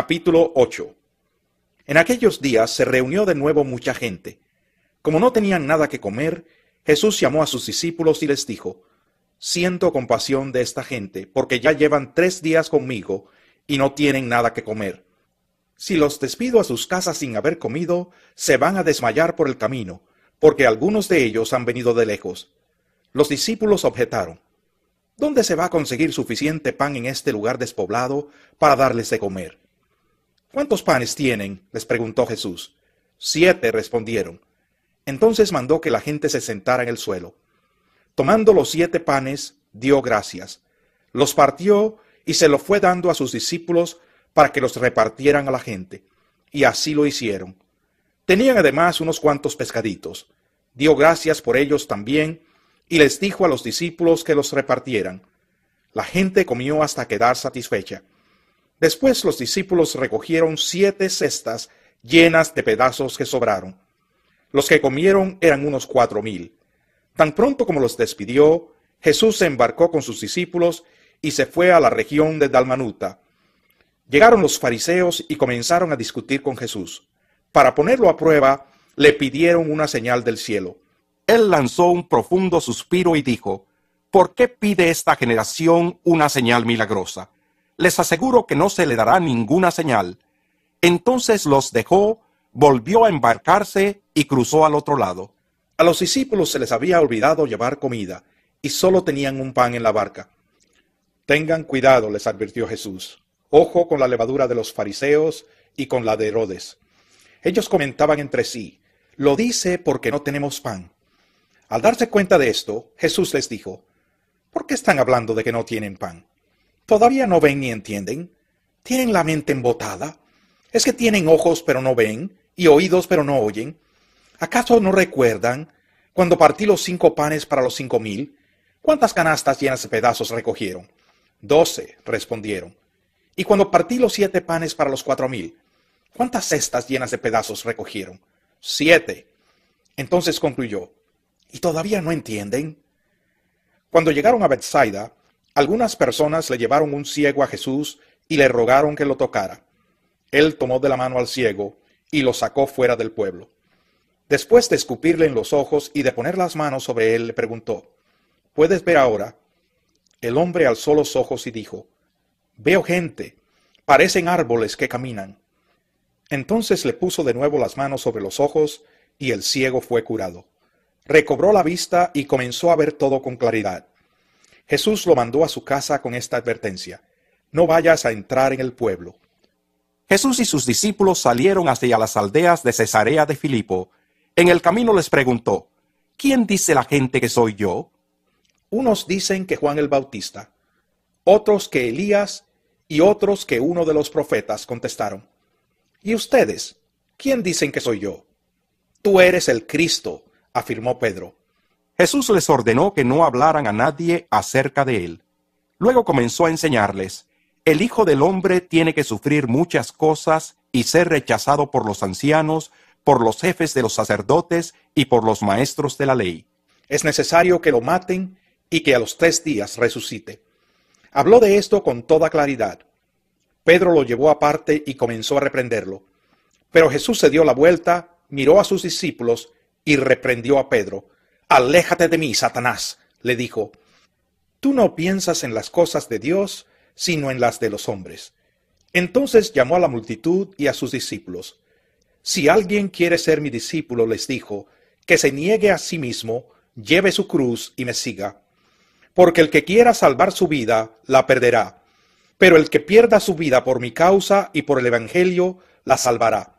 Capítulo 8 En aquellos días se reunió de nuevo mucha gente. Como no tenían nada que comer, Jesús llamó a sus discípulos y les dijo, Siento compasión de esta gente, porque ya llevan tres días conmigo y no tienen nada que comer. Si los despido a sus casas sin haber comido, se van a desmayar por el camino, porque algunos de ellos han venido de lejos. Los discípulos objetaron, ¿Dónde se va a conseguir suficiente pan en este lugar despoblado para darles de comer? ¿Cuántos panes tienen? les preguntó Jesús. Siete respondieron. Entonces mandó que la gente se sentara en el suelo. Tomando los siete panes, dio gracias, los partió y se los fue dando a sus discípulos para que los repartieran a la gente. Y así lo hicieron. Tenían además unos cuantos pescaditos. Dio gracias por ellos también y les dijo a los discípulos que los repartieran. La gente comió hasta quedar satisfecha. Después los discípulos recogieron siete cestas llenas de pedazos que sobraron. Los que comieron eran unos cuatro mil. Tan pronto como los despidió, Jesús se embarcó con sus discípulos y se fue a la región de Dalmanuta. Llegaron los fariseos y comenzaron a discutir con Jesús. Para ponerlo a prueba, le pidieron una señal del cielo. Él lanzó un profundo suspiro y dijo, ¿Por qué pide esta generación una señal milagrosa? les aseguro que no se le dará ninguna señal. Entonces los dejó, volvió a embarcarse y cruzó al otro lado. A los discípulos se les había olvidado llevar comida y solo tenían un pan en la barca. Tengan cuidado, les advirtió Jesús. Ojo con la levadura de los fariseos y con la de Herodes. Ellos comentaban entre sí, lo dice porque no tenemos pan. Al darse cuenta de esto, Jesús les dijo, ¿por qué están hablando de que no tienen pan? Todavía no ven ni entienden. Tienen la mente embotada. Es que tienen ojos pero no ven y oídos pero no oyen. ¿Acaso no recuerdan cuando partí los cinco panes para los cinco mil? ¿Cuántas canastas llenas de pedazos recogieron? Doce, respondieron. Y cuando partí los siete panes para los cuatro mil, ¿cuántas cestas llenas de pedazos recogieron? Siete. Entonces concluyó, ¿y todavía no entienden? Cuando llegaron a Bethsaida, algunas personas le llevaron un ciego a Jesús y le rogaron que lo tocara. Él tomó de la mano al ciego y lo sacó fuera del pueblo. Después de escupirle en los ojos y de poner las manos sobre él, le preguntó, ¿Puedes ver ahora? El hombre alzó los ojos y dijo, Veo gente, parecen árboles que caminan. Entonces le puso de nuevo las manos sobre los ojos y el ciego fue curado. Recobró la vista y comenzó a ver todo con claridad. Jesús lo mandó a su casa con esta advertencia, no vayas a entrar en el pueblo. Jesús y sus discípulos salieron hacia las aldeas de Cesarea de Filipo. En el camino les preguntó, ¿quién dice la gente que soy yo? Unos dicen que Juan el Bautista, otros que Elías y otros que uno de los profetas contestaron. ¿Y ustedes? ¿Quién dicen que soy yo? Tú eres el Cristo, afirmó Pedro. Jesús les ordenó que no hablaran a nadie acerca de él. Luego comenzó a enseñarles, el Hijo del Hombre tiene que sufrir muchas cosas y ser rechazado por los ancianos, por los jefes de los sacerdotes y por los maestros de la ley. Es necesario que lo maten y que a los tres días resucite. Habló de esto con toda claridad. Pedro lo llevó aparte y comenzó a reprenderlo. Pero Jesús se dio la vuelta, miró a sus discípulos y reprendió a Pedro Aléjate de mí, Satanás, le dijo. Tú no piensas en las cosas de Dios, sino en las de los hombres. Entonces llamó a la multitud y a sus discípulos. Si alguien quiere ser mi discípulo, les dijo, que se niegue a sí mismo, lleve su cruz y me siga. Porque el que quiera salvar su vida, la perderá. Pero el que pierda su vida por mi causa y por el Evangelio, la salvará.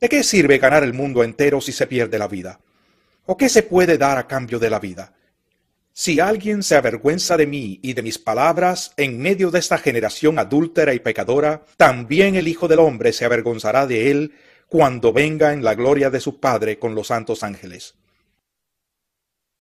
¿De qué sirve ganar el mundo entero si se pierde la vida? ¿O qué se puede dar a cambio de la vida? Si alguien se avergüenza de mí y de mis palabras en medio de esta generación adúltera y pecadora, también el Hijo del Hombre se avergonzará de él cuando venga en la gloria de su Padre con los santos ángeles.